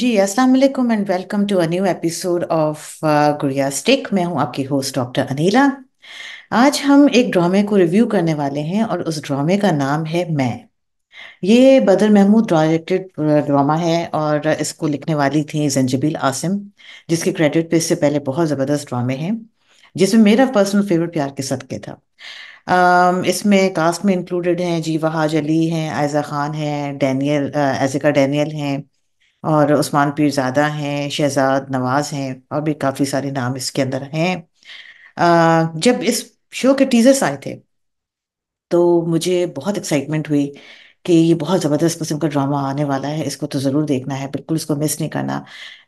जी अस्सलाम वालेकुम and welcome to a new episode of गुड़िया स्टिक मैं हूं आपकी होस्ट डॉक्टर अनिला आज हम एक ड्रामे को रिव्यू करने वाले हैं और उस ड्रामे का नाम है मैं ये बदर महमूद डायरेक्टेड ड्रामा uh, है और इसको लिखने वाली थी जंजबील आसिम जिसके क्रेडिट पे इससे पहले बहुत ज़बरदस्त ड्रामे हैं जिसमें मेरा पर्सनल फेवरेट प्यार के सदके था Um, इसमें कास्ट में इंक्लूडेड हैं जीवा हाज अली हैं आयजा खान हैं डैनियल एजिका डैनियल हैं और उस्मान पीरजादा हैं शहजाद नवाज हैं और भी काफ़ी सारे नाम इसके अंदर हैं जब इस शो के टीजर्स आए थे तो मुझे बहुत एक्साइटमेंट हुई कि ये बहुत ज़बरदस्त किस्म का ड्रामा आने वाला है इसको तो ज़रूर देखना है बिल्कुल इसको मिस नहीं करना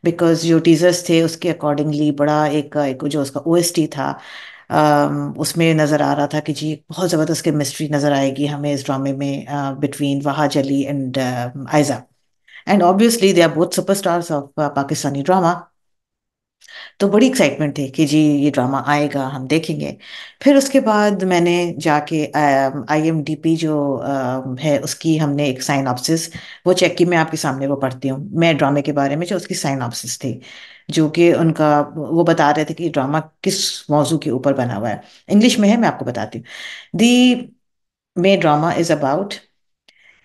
बिकॉज जो टीजर्स थे उसके अकॉर्डिंगली बड़ा एक, एक जो उसका टी था उसमें नज़र आ रहा था कि जी बहुत ज़बरदस्त के मिस्ट्री नज़र आएगी हमें इस ड्रामे में between Wahaj Ali and Ayeza and obviously they are both superstars of Pakistani drama तो बड़ी एक्साइटमेंट थी कि जी ये ड्रामा आएगा हम देखेंगे फिर उसके बाद मैंने जाके आई एम डी पी जो आ, um, है उसकी हमने एक साइनॉप्सिस वो चेक की मैं आपके सामने वो पढ़ती हूँ मैं ड्रामे के बारे में जो उसकी साइनॉप्सिस थी जो कि उनका वो बता रहे थे कि ड्रामा किस मौजू के ऊपर बना हुआ है इंग्लिश में है मैं आपको बताती हूँ the main drama is about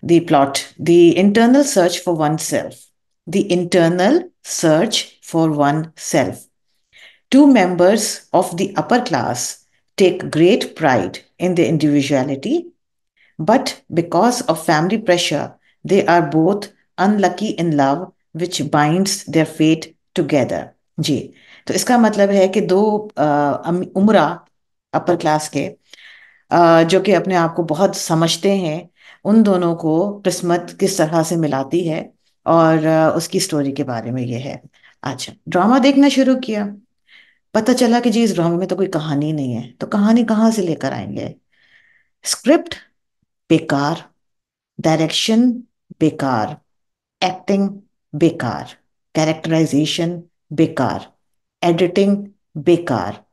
the plot the internal search for oneself. The internal search for oneself. Two members of the upper class take great pride in their individuality, but because of family pressure, they are both unlucky in love which binds their fate together जी तो इसका मतलब है कि दो उम्र upper class के आ, जो कि अपने आप को बहुत समझते हैं उन दोनों को किस्मत किस तरह से मिलाती है और उसकी स्टोरी के बारे में ये है अच्छा ड्रामा देखना शुरू किया पता चला कि जी इस ड्रामे में तो कोई कहानी नहीं है तो कहानी कहाँ से लेकर आएंगे स्क्रिप्ट बेकार डायरेक्शन बेकार एक्टिंग बेकार कैरेक्टराइजेशन बेकार एडिटिंग बेकार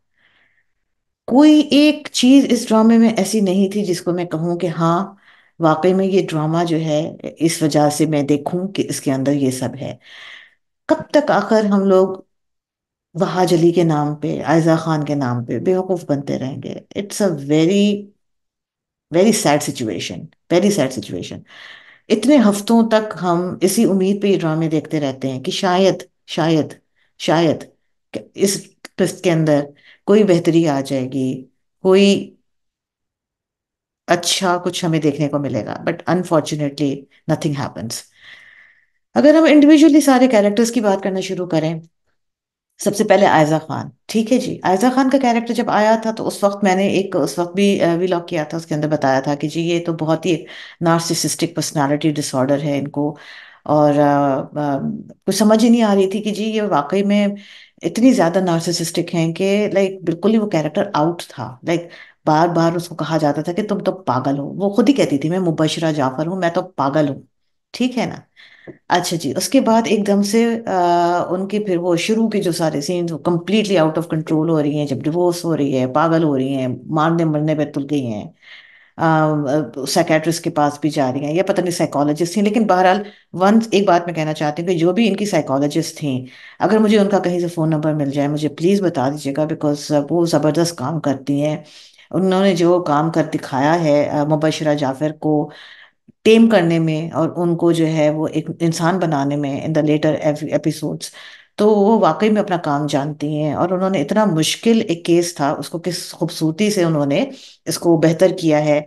कोई एक चीज इस ड्रामे में ऐसी नहीं थी जिसको मैं कहूं कि हाँ वाकई में ये ड्रामा जो है इस वजह से मैं देखूं कि इसके अंदर ये सब है कब तक आकर हम लोग वहाज अली के नाम पे आयजा खान के नाम पे बेवकूफ़ बनते रहेंगे it's a very very sad situation very sad situation इतने हफ्तों तक हम इसी उम्मीद पे ये ड्रामे देखते रहते हैं कि शायद शायद शायद इस ट्विस्ट के अंदर कोई बेहतरी आ जाएगी कोई अच्छा कुछ हमें देखने को मिलेगा बट अनफॉर्चुनेटली नथिंग हैपन्स अगर हम इंडिविजुअली सारे कैरेक्टर्स की बात करना शुरू करें सबसे पहले आयजा खान ठीक है जी आयजा खान का कैरेक्टर जब आया था तो उस वक्त मैंने एक उस वक्त भी व्लॉग किया था उसके अंदर बताया था कि जी ये तो बहुत ही नार्सिसिस्टिक पर्सनालिटी डिसऑर्डर है इनको और कुछ समझ ही नहीं आ रही थी कि जी ये वाकई में इतनी ज़्यादा नार्सिसिस्टिक हैं कि लाइक बिल्कुल ही वो कैरेक्टर आउट था लाइक बार बार उसको कहा जाता था कि तुम तो पागल हो वो खुद ही कहती थी मैं मुबशरा जाफर हूँ मैं तो पागल हूँ ठीक है ना अच्छा जी उसके बाद एकदम से आ, उनके फिर वो शुरू के जो सारे सीन्स वो कम्प्लीटली आउट ऑफ कंट्रोल हो रही हैं जब डिवोर्स हो रही है पागल हो रही हैं मारने मरने पर तुल गई हैं साइकेट्रिस्ट के पास भी जा रही हैं या पता नहीं साइकोलॉजिस्ट थी लेकिन बहरहाल वन एक बात मैं कहना चाहती हूँ कि जो भी इनकी साइकोलॉजिस्ट थी अगर मुझे उनका कहीं से फ़ोन नंबर मिल जाए मुझे प्लीज़ बता दीजिएगा बिकॉज वो ज़बरदस्त काम करती हैं उन्होंने जो काम कर दिखाया है मुबशरा जाफर को टेम करने में और उनको जो है वो एक इंसान बनाने में इन द लेटर एपिसोड्स तो वो वाकई में अपना काम जानती हैं और उन्होंने इतना मुश्किल एक केस था उसको किस खूबसूरती से उन्होंने इसको बेहतर किया है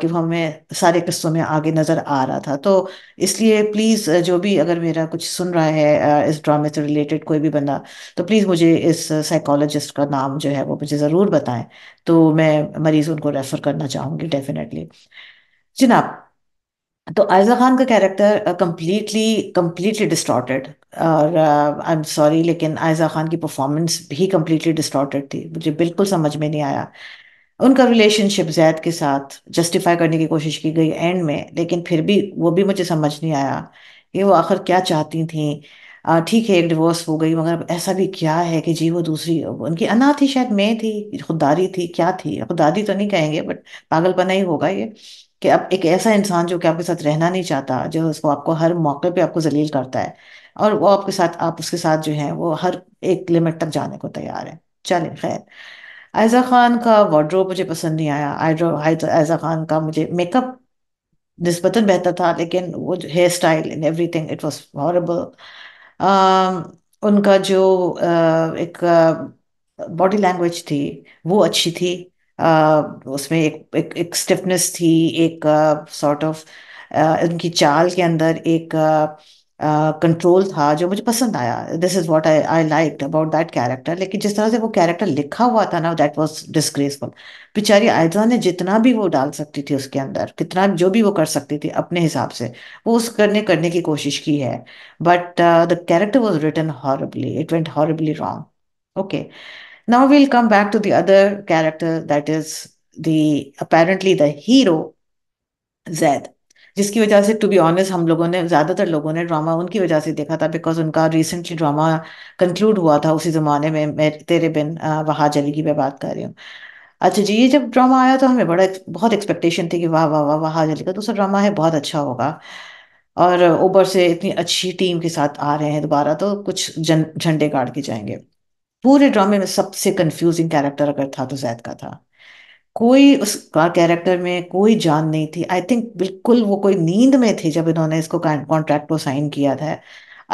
कि वो हमें सारे किस्सों में आगे नज़र आ रहा था तो इसलिए प्लीज़ जो भी अगर मेरा कुछ सुन रहा है इस ड्रामे से रिलेटेड कोई भी बंदा तो प्लीज़ मुझे इस साइकोलॉजिस्ट का नाम जो है वो मुझे ज़रूर बताएं तो मैं मरीज़ उनको रेफ़र करना चाहूँगी डेफिनेटली जनाब तो आयजा खान का कैरेक्टर कम्प्लीटली कम्प्लीटली डिस्टॉर्टेड और आई एम सॉरी लेकिन आयजा खान की परफॉर्मेंस भी कम्प्लीटली डिस्टॉर्टेड थी मुझे बिल्कुल समझ में नहीं आया उनका रिलेशनशिप जैद के साथ जस्टिफाई करने की कोशिश की गई एंड में लेकिन फिर भी वो भी मुझे समझ नहीं आया कि वो आखिर क्या चाहती थी ठीक है एक डिवोर्स हो गई मगर ऐसा भी क्या है कि जी वो दूसरी उनकी अना थी शायद मैं थी खुददारी थी क्या थी खुददारी तो नहीं कहेंगे बट पागलपना ही होगा ये कि अब एक ऐसा इंसान जो कि आपके साथ रहना नहीं चाहता जो उसको आपको हर मौके पे आपको जलील करता है और वो आपके साथ आप उसके साथ जो है वो हर एक लिमिट तक जाने को तैयार है चले खैर आयजा खान का वार्ड्रोब मुझे पसंद नहीं आया आयड्रो आयजा खान का मुझे मेकअप नस्बता बेहतर था लेकिन वो hair style in everything it was horrible उनका जो uh, एक बॉडी uh, लैंग्वेज थी वो अच्छी थी उसमें एक एक, एक स्टिफनेस थी एक सॉर्ट ऑफ उनकी चाल के अंदर एक कंट्रोल था जो मुझे पसंद आया this is what I I like about that character लेकिन जिस तरह से वो कैरेक्टर लिखा हुआ था ना दैट वॉज डिस्ग्रेसफुल बेचारी आयजा ने जितना भी वो डाल सकती थी उसके अंदर कितना जो भी वो कर सकती थी अपने हिसाब से वो उस करने करने की कोशिश की है but the character was written horribly it went horribly wrong okay Now we'll come back to the other character that is the apparently the hero Zed. जिसकी वजह से टू बी ऑनेस्ट हम लोगों ने ज़्यादातर लोगों ने ड्रामा उनकी वजह से देखा था बिकॉज उनका रिसेंटली ड्रामा कंक्लूड हुआ था उसी ज़माने में मैं तेरे बिन वहाँ की मैं बात कर रही हूँ अच्छा जी ये जब ड्रामा आया तो हमें बड़ा बहुत एक्सपेक्टेशन थी कि वाह वाह वाह वहाँ जलेगा दूसरा तो ड्रामा है बहुत अच्छा होगा और ऊबर से इतनी अच्छी टीम के साथ आ रहे हैं दोबारा तो कुछ झंडे गाड़ के जाएंगे पूरे ड्रामे में सबसे कंफ्यूजिंग कैरेक्टर अगर था तो जैद का था कोई उसका कैरेक्टर में कोई जान नहीं थी आई थिंक बिल्कुल वो कोई नींद में थे जब इन्होंने इसको कॉन्ट्रैक्ट को साइन किया था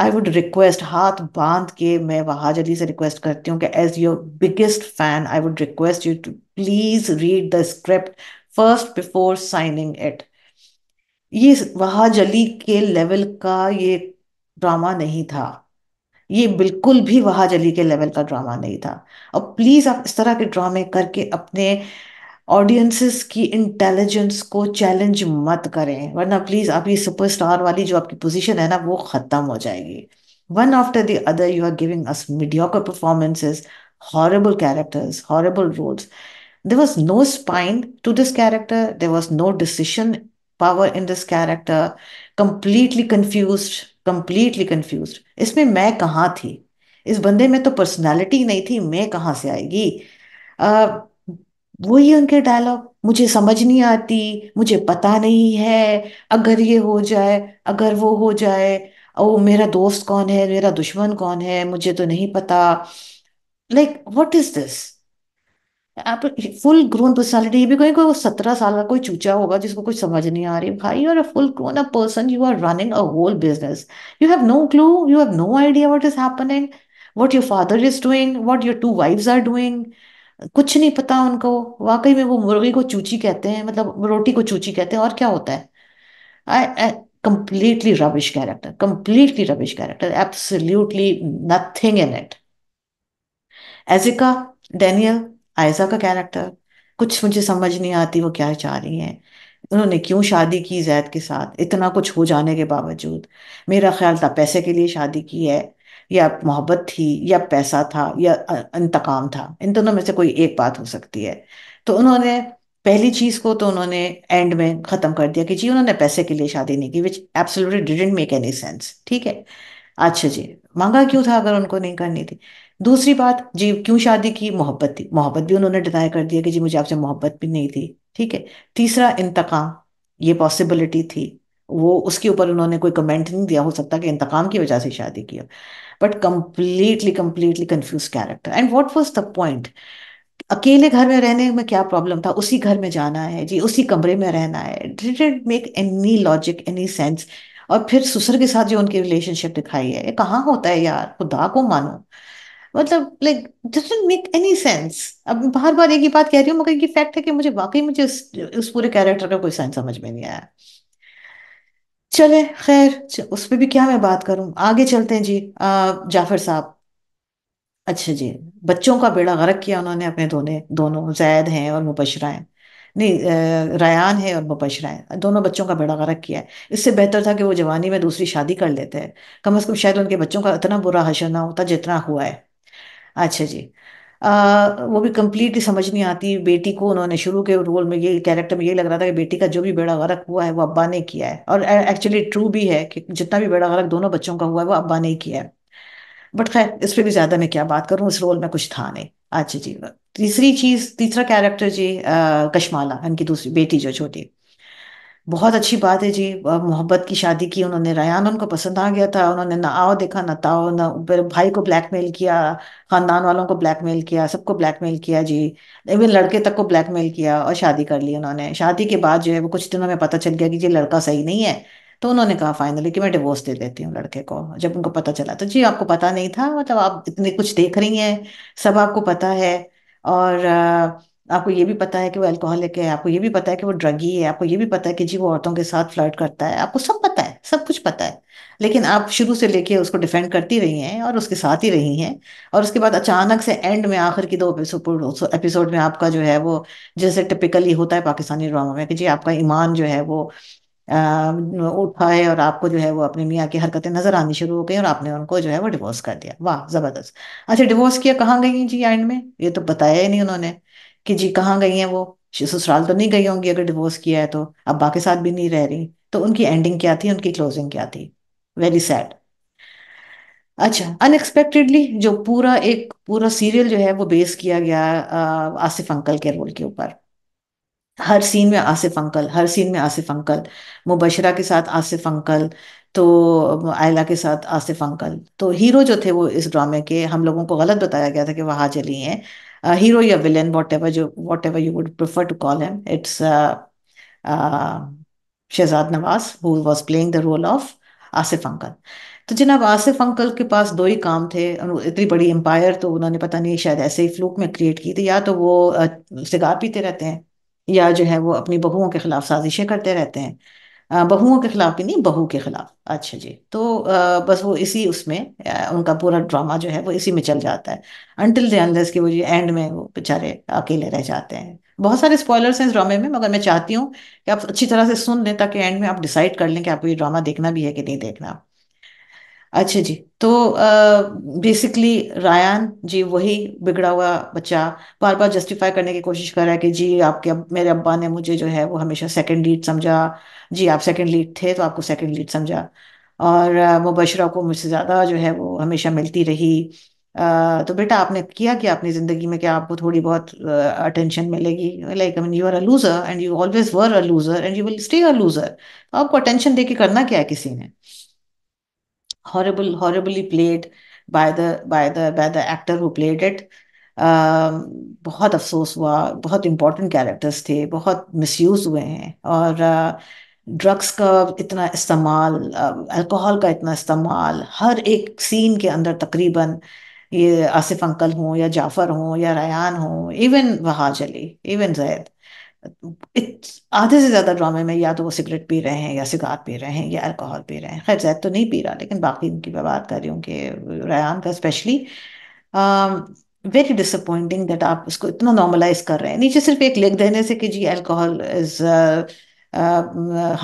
आई वुड रिक्वेस्ट हाथ बांध के मैं वहाज अली से रिक्वेस्ट करती हूँ कि as your biggest fan I would request you to please read the script first before signing it ये वहाज अली के लेवल का ये ड्रामा नहीं था ये बिल्कुल भी अली के लेवल का ड्रामा नहीं था और प्लीज़ आप इस तरह के ड्रामे करके अपने ऑडियंसेस की इंटेलिजेंस को चैलेंज मत करें वरना प्लीज़ आप ये सुपरस्टार वाली जो आपकी पोजीशन है ना वो ख़त्म हो जाएगी one after the other you are giving us mediocre performances horrible characters horrible roles there was no spine to this character there was no decision power in this character completely confuse completely confuse इसमें मैं कहाँ थी इस बंदे में तो personality नहीं थी मैं कहाँ से आएगी वही उनके डायलॉग मुझे समझ नहीं आती मुझे पता नहीं है अगर ये हो जाए अगर वो हो जाए ओ मेरा दोस्त कौन है मेरा दुश्मन कौन है मुझे तो नहीं पता लाइक वट इज दिस आप फुल ग्रोन पर्सनालिटी ये भी कहें कोई सत्रह साल का कोई चूचा होगा जिसको कुछ समझ नहीं आ रही भाई you are a full grown a person you are running a whole business you have no clue you have no idea what is happening what your father is doing what your two wifes are doing कुछ नहीं पता उनको वाकई में वो मुर्गी को चूची कहते हैं मतलब रोटी को चूची कहते हैं और क्या होता है आई completely rubbish character completely rubbish character absolutely nothing in it एजिका Daniel आयजा का कैरेक्टर कुछ मुझे समझ नहीं आती वो क्या चाह रही हैं उन्होंने क्यों शादी की जैद के साथ इतना कुछ हो जाने के बावजूद मेरा ख्याल था पैसे के लिए शादी की है या मोहब्बत थी या पैसा था या इंतकाम था इन दोनों में से कोई एक बात हो सकती है तो उन्होंने पहली चीज को तो उन्होंने एंड में खत्म कर दिया कि जी उन्होंने पैसे के लिए शादी नहीं की which absolutely didn't make any sense ठीक है अच्छा जी मांगा क्यों था अगर उनको नहीं करनी थी दूसरी बात जी क्यों शादी की मोहब्बत थी मोहब्बत भी उन्होंने डिनाई कर दिया कि जी मुझे आपसे मोहब्बत भी नहीं थी ठीक है तीसरा इंतकाम ये पॉसिबिलिटी थी वो उसके ऊपर उन्होंने कोई कमेंट नहीं दिया हो सकता कि इंतकाम की वजह से शादी किया but completely completely confuse character and what was the point अकेले घर में रहने में क्या प्रॉब्लम था उसी घर में जाना है जी उसी कमरे में रहना है didn't make any logic any sense और फिर ससुर के साथ जो उनकी रिलेशनशिप दिखाई है ये कहाँ होता है यार खुदा को मानो मतलब like doesn't make any sense अब बार बार एक ही बात कह रही हूँ मगर ये फैक्ट है कि मुझे वाकई मुझे उस, उस पूरे कैरेक्टर का कोई सेंस समझ में नहीं आया चले खैर उस पर भी क्या मैं बात करूं आगे चलते हैं जी आ, जाफर साहब अच्छा जी बच्चों का बेड़ा गर्क किया उन्होंने अपने दोनों दोनों जैद हैं और मुबशरा हैं नहीं रयान है और मुबशरा है दोनों बच्चों का बेड़ा गर्क किया है इससे बेहतर था कि वो जवानी में दूसरी शादी कर लेते हैं कम अज़ कम शायद उनके बच्चों का इतना बुरा हशर ना होता जितना हुआ है अच्छा जी आ, वो भी कम्प्लीटली समझ नहीं आती बेटी को उन्होंने शुरू के रोल में ये कैरेक्टर में ये लग रहा था कि बेटी का जो भी बेड़ा गर्क हुआ है वो अब्बा ने किया है और एक्चुअली ट्रू भी है कि जितना भी बेड़ा गर्क दोनों बच्चों का हुआ है वो अब्बा ने किया है बट खैर इस पर भी ज़्यादा मैं क्या बात करूँ इस रोल में कुछ था नहीं अच्छा जी तीसरी चीज़ तीसरा कैरेक्टर जी कश्माला कशमाला इनकी दूसरी बेटी जो छोटी बहुत अच्छी बात है जी मोहब्बत की शादी की उन्होंने रयान उनको पसंद आ गया था उन्होंने ना आओ देखा ना ताओ ना भाई को ब्लैकमेल किया खानदान वालों को ब्लैकमेल किया सबको ब्लैकमेल किया जी इवन लड़के तक को ब्लैकमेल किया और शादी कर ली उन्होंने शादी के बाद जो है वो कुछ दिनों में पता चल गया कि जी लड़का सही नहीं है तो उन्होंने कहा फाइनली कि मैं डिवोर्स दे देती हूँ लड़के को जब उनको पता चला तो जी आपको पता नहीं था मतलब आप इतने कुछ देख रही हैं सब आपको पता है और आपको ये भी पता है कि वो अल्कोहलिक है आपको ये भी पता है कि वो ड्रगी है आपको ये भी पता है कि जी वो औरतों के साथ फ्लर्ट करता है आपको सब पता है सब कुछ पता है लेकिन आप शुरू से लेके उसको डिफेंड करती रही हैं और उसके साथ ही रही हैं और उसके बाद अचानक से एंड में आखिर की दो एपिसोड एपिसोड में आपका जो है वो जैसे टिपिकली होता है पाकिस्तानी ड्रामा में कि जी आपका ईमान जो है वो उठा है और आपको जो है वो अपने मियाँ की हरकतें नजर आनी शुरू हो गई और आपने उनको जो है वो डिवोर्स कर दिया वाह जबरदस्त अच्छा डिवोर्स किया कहाँ गई जी एंड में ये तो बताया ही नहीं उन्होंने कि जी कहाँ गई हैं वो ससुराल तो नहीं गई होंगी अगर डिवोर्स किया है तो अब बाकी साथ भी नहीं रह रही तो उनकी एंडिंग क्या थी उनकी क्लोजिंग क्या थी वेरी सैड अच्छा अनएक्सपेक्टेडली जो पूरा एक पूरा सीरियल जो है वो बेस किया गया आसिफ अंकल के रोल के ऊपर हर सीन में आसिफ अंकल हर सीन में आसिफ अंकल मुबशरा के साथ आसिफ अंकल तो आयला के साथ आसिफ अंकल तो हीरो जो थे वो इस ड्रामे के हम लोगों को गलत बताया गया था कि वह हाजली हैं uh, hero या villain, whatever you whatever you would prefer to call him. It's uh, uh, Shehzad Nawaz who was playing the role of Asif uncle तो जनाब आसिफ अंकल के पास दो ही काम थे इतनी बड़ी एम्पायर तो उन्होंने पता नहीं शायद ऐसे ही फ्लूक में क्रिएट की थी या तो वो uh, सिगार पीते रहते हैं या जो है वो अपनी बहुओं के खिलाफ साजिशें करते रहते हैं बहुओं के खिलाफ भी नहीं बहू के खिलाफ अच्छा जी तो आ, बस वो इसी उसमें उनका पूरा ड्रामा जो है वो इसी में चल जाता है अनटिल द की वो एंड में वो बेचारे अकेले रह जाते हैं बहुत सारे स्पॉयलर्स हैं इस ड्रामे में मगर मैं चाहती हूँ कि आप अच्छी तरह से सुन लें ताकि एंड में आप डिसाइड कर लें कि आपको ये ड्रामा देखना भी है कि नहीं देखना अच्छा जी तो बेसिकली रायान जी वही बिगड़ा हुआ बच्चा बार बार जस्टिफाई करने की कोशिश कर रहा है कि जी आपके अब मेरे अब्बा ने मुझे जो है वो हमेशा सेकंड लीड समझा जी आप सेकंड लीड थे तो आपको सेकंड लीड समझा और वो बशरा को मुझसे ज़्यादा जो है वो हमेशा मिलती रही तो बेटा आपने किया कि अपनी ज़िंदगी में क्या आपको थोड़ी बहुत अटेंशन मिलेगी like I mean you are a loser and you always were a loser and you will stay a loser आपको अटेंशन दे के करना क्या है किसी ने horrible, horribly played by the by the by the actor who played it. Um, बहुत अफसोस हुआ बहुत इम्पोर्टेंट कैरेक्टर्स थे बहुत मिसयूज हुए हैं और ड्रग्स uh, का इतना इस्तेमाल अल्कोहल um, का इतना इस्तेमाल हर एक सीन के अंदर तकरीबन ये आसिफ अंकल हों या जाफ़र हों या रयान हों इवन वहाज अली इवन जैद आधे से ज़्यादा ड्रामे में या तो वो सिगरेट पी रहे हैं या सिगार पी रहे हैं या अल्कोहल पी रहे हैं खैर जैद तो नहीं पी रहा लेकिन बाकी उनकी मैं बात कर रही हूँ कि रयान का स्पेशली वेरी डिसअपॉइंटिंग दैट आप उसको इतना नॉर्मलाइज कर रहे हैं नीचे सिर्फ एक लिख देने से कि जी अल्कोहल इज़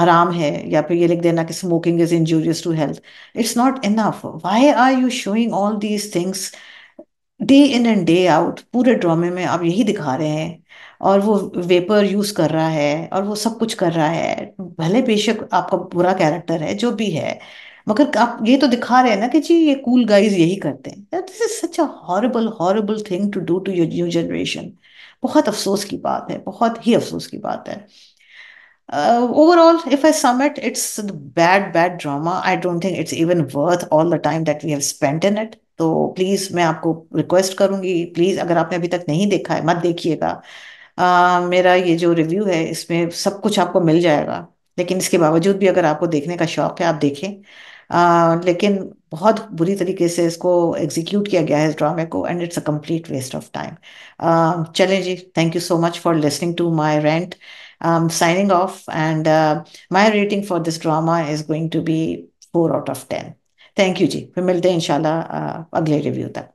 हराम है या फिर ये लिख देना कि smoking is injurious to health it's not enough why are you showing all these things day in and day out पूरे ड्रामे में आप यही दिखा रहे हैं और वो वेपर यूज कर रहा है और वो सब कुछ कर रहा है भले बेशक आपका बुरा कैरेक्टर है जो भी है मगर आप ये तो दिखा रहे हैं ना कि जी ये कूल गाइज यही करते हैं this is such a horrible horrible thing to do to your new generation बहुत अफसोस की बात है बहुत ही अफसोस की बात है overall if I sum it it's bad bad drama I don't think it's even worth all the time that we have spent in it तो प्लीज़ मैं आपको रिक्वेस्ट करूंगी प्लीज़ अगर आपने अभी तक नहीं देखा है मत देखिएगा आ, मेरा ये जो रिव्यू है इसमें सब कुछ आपको मिल जाएगा लेकिन इसके बावजूद भी अगर आपको देखने का शौक है आप देखें आ, लेकिन बहुत बुरी तरीके से इसको एग्जीक्यूट किया गया है इस ड्रामे को end it's a complete waste of time चलें जी thank you so much for listening to my rant signing off and my rating for this drama is going to be four out of ten thank you जी फिर मिलते हैं इनशाला uh, अगले review तक.